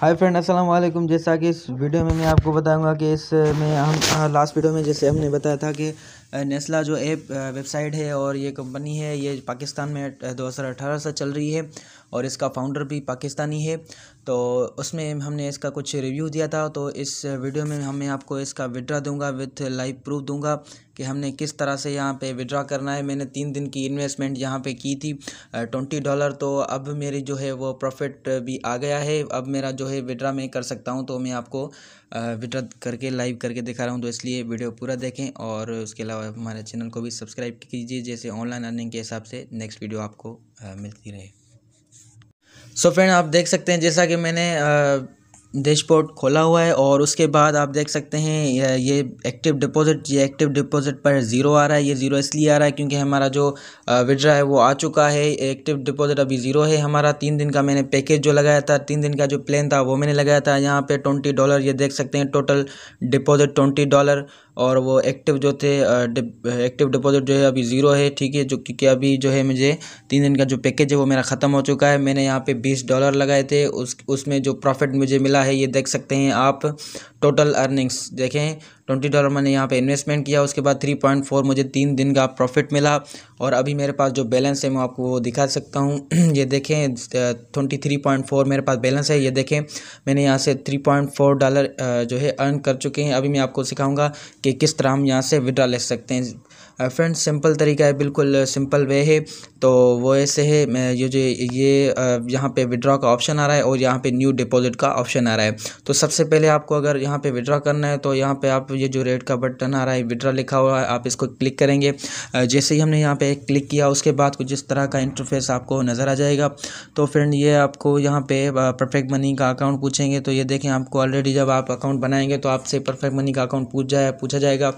hi friend अस्सलाम वालेकुम जैसा कि इस वीडियो में मैं आपको बताऊंगा कि इस में हम लास्ट वीडियो में जैसे हमने बताया था कि नेस्ला जो ऐप वेबसाइट है और ये कंपनी है ये पाकिस्तान में 2018 से चल रही है और इसका फाउंडर भी पाकिस्तानी है तो उसमें हमने इसका कुछ रिव्यू दिया था तो इस वीडियो में हमें आपको इसका विड्रा दूंगा विथ लाइव प्रूफ दूंगा कि हमने किस तरह से यहाँ पे विड्रा करना है मैंने तीन दिन की इन्वेस्टमेंट यहाँ पे की थी ट्वेंटी डॉलर तो अब मेरी जो है वो प्रॉफिट भी आ गया है अब मेरा जो है विड्रा मैं कर सकता हूँ तो मैं आपको विड्रा करके लाइव करके दिखा रहा हूँ तो इसलिए वीडियो पूरा देखें और उसके अलावा हमारे चैनल को भी सब्सक्राइब कीजिए जैसे ऑनलाइन अर्निंग के हिसाब से नेक्स्ट वीडियो आपको मिलती रहे सो so फ्रेंड आप देख सकते हैं जैसा कि मैंने डैशबोर्ड खोला हुआ है और उसके बाद आप देख सकते हैं ये एक्टिव डिपॉजिट ये एक्टिव डिपॉजिट पर ज़ीरो आ रहा है ये ज़ीरो इसलिए आ रहा है क्योंकि हमारा जो विड्रा है वो आ चुका है एक्टिव डिपॉजिट अभी ज़ीरो है हमारा तीन दिन का मैंने पैकेज जो लगाया था तीन दिन का जो प्लान था वो मैंने लगाया था यहाँ पर ट्वेंटी डॉलर ये देख सकते हैं टोटल डिपॉजिट ट्वेंटी डॉलर और वो एक्टिव जो थे एक्टिव डिपॉजिट जो है अभी ज़ीरो है ठीक है जो क्योंकि अभी जो है मुझे तीन दिन का जो पैकेज है वो मेरा ख़त्म हो चुका है मैंने यहाँ पे बीस डॉलर लगाए थे उस उसमें जो प्रॉफिट मुझे मिला मिला है ये देख सकते हैं आप टोटल अर्निंग्स देखें ट्वेंटी डॉलर मैंने यहाँ पे इन्वेस्टमेंट किया उसके बाद थ्री पॉइंट फोर मुझे तीन दिन का प्रॉफिट मिला और अभी मेरे पास जो बैलेंस है मैं आपको वो दिखा सकता हूँ ये देखें ट्वेंटी थ्री पॉइंट फोर मेरे पास बैलेंस है ये देखें मैंने यहाँ से थ्री पॉइंट फोर डॉलर जो है अर्न कर चुके हैं अभी मैं आपको सिखाऊंगा कि किस तरह हम यहाँ से विड्रा ले सकते हैं फ्रेंड्स सिंपल तरीका है बिल्कुल सिंपल वे है तो वो ऐसे है मैं ये जो ये यहाँ पे विड्रॉ का ऑप्शन आ रहा है और यहाँ पे न्यू डिपॉजिट का ऑप्शन आ रहा है तो सबसे पहले आपको अगर यहाँ पे विड्रॉ करना है तो यहाँ पे आप ये जो रेड का बटन आ रहा है विड्रॉ लिखा हुआ है आप इसको क्लिक करेंगे जैसे ही हमने यहाँ पर क्लिक किया उसके बाद कुछ इस तरह का इंटरफेस आपको नज़र आ जाएगा तो फ्रेंड ये आपको यहाँ पे परफेक्ट मनी का अकाउंट पूछेंगे तो ये देखें आपको ऑलरेडी जब आप अकाउंट बनाएंगे तो आपसे परफेक्ट मनी का अकाउंट पूछ जाए पूछा जाएगा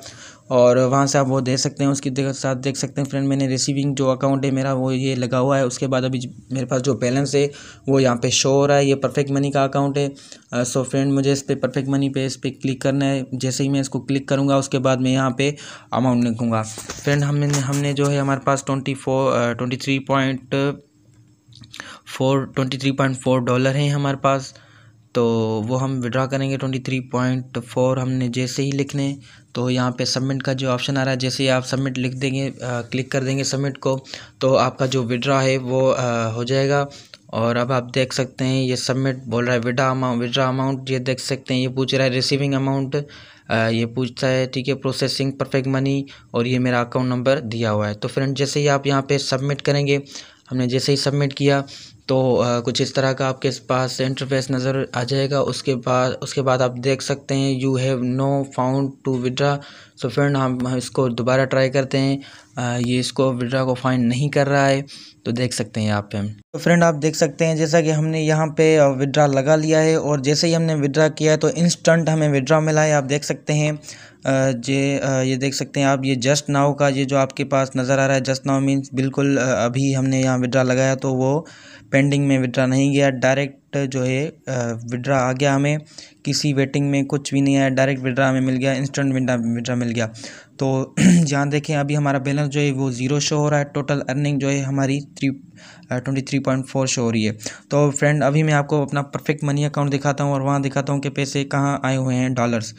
और वहाँ से आप वो दे सकते हैं उसकी देख साथ देख सकते हैं फ्रेंड मैंने रिसीविंग जो अकाउंट है मेरा वो ये लगा हुआ है उसके बाद अभी मेरे पास जो बैलेंस है वो यहाँ पे शो हो रहा है ये परफेक्ट मनी का अकाउंट है सो फ्रेंड मुझे इस पर परफेक्ट मनी पे इस पर क्लिक करना है जैसे ही मैं इसको क्लिक करूँगा उसके बाद मैं यहाँ पर अमाउंट लिखूँगा फ्रेंड हमने हमने जो है हमारे पास twenty four twenty three point four twenty three point four dollar हैं हमारे पास तो वो हम विड्रा करेंगे ट्वेंटी थ्री पॉइंट फोर हमने जैसे ही लिखने तो यहाँ पे सबमिट का जो ऑप्शन आ रहा है जैसे ही आप सबमिट लिख देंगे आ, क्लिक कर देंगे सबमिट को तो आपका जो विड्रा है वो आ, हो जाएगा और अब आप देख सकते हैं ये सबमिट बोल रहा है विड्रा अमाउंट विड्रा अमाउंट ये देख सकते हैं ये पूछ रहा है रिसीविंग अमाउंट ये पूछता है ठीक है प्रोसेसिंग परफेक्ट मनी और ये मेरा अकाउंट नंबर दिया हुआ है तो फ्रेंड जैसे ही आप यहाँ पे सबमिट करेंगे हमने जैसे ही सबमिट किया तो कुछ इस तरह का आपके पास इंटरफेस नज़र आ जाएगा उसके बाद उसके बाद आप देख सकते हैं you have no found to withdraw so friend हम इसको दोबारा ट्राई करते हैं ये इसको विड्रा को फाइंड नहीं कर रहा है तो देख सकते हैं यहाँ पे हम तो फ्रेंड आप देख सकते हैं जैसा कि हमने यहाँ पे विड्रा लगा लिया है और जैसे ही हमने विड्रा किया है तो इंस्टेंट हमें विड्रा मिला है आप देख सकते हैं जे ये देख सकते हैं आप ये जस्ट नाउ का ये जो आपके पास नज़र आ रहा है जस्ट नाउ मीन्स बिल्कुल अभी हमने यहाँ विड्रा लगाया तो वो पेंडिंग में विड्रा नहीं गया डायरेक्ट जो है विड्रा आ गया हमें किसी वेटिंग में कुछ भी नहीं आया डायरेक्ट विड्रा हमें मिल गया इंस्टेंट विड्रा विड्रा मिल गया तो यहाँ देखें अभी हमारा बैलेंस जो है वो ज़ीरो शो हो रहा है टोटल अर्निंग जो है हमारी three twenty three point four show हो रही है तो फ्रेंड अभी मैं आपको अपना परफेक्ट मनी अकाउंट दिखाता हूँ और वहाँ दिखाता हूँ कि पैसे कहाँ आए हुए हैं डॉलर्स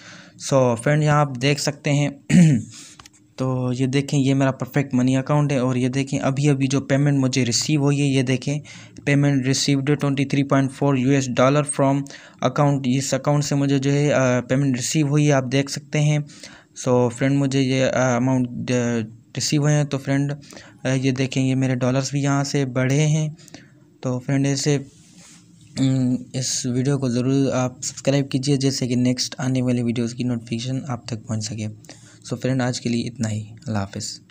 सो फ्रेंड यहाँ आप देख सकते हैं तो ये देखें ये मेरा परफेक्ट मनी अकाउंट है और ये देखें अभी अभी जो पेमेंट मुझे रिसीव हुई है ये देखें payment received twenty three point four U S dollar from account इस अकाउंट से मुझे जो है पेमेंट रिसीव हुई है आप देख सकते हैं सो so, फ्रेंड मुझे ये अमाउंट रिसीव हुए हैं तो फ्रेंड ये देखें ये मेरे डॉलर्स भी यहाँ से बढ़े हैं तो फ्रेंड ऐसे इस वीडियो को ज़रूर आप सब्सक्राइब कीजिए जैसे कि नेक्स्ट आने वाले वीडियोस की नोटिफिकेशन आप तक पहुंच सके सो फ्रेंड आज के लिए इतना ही अल्लाह हाफिज़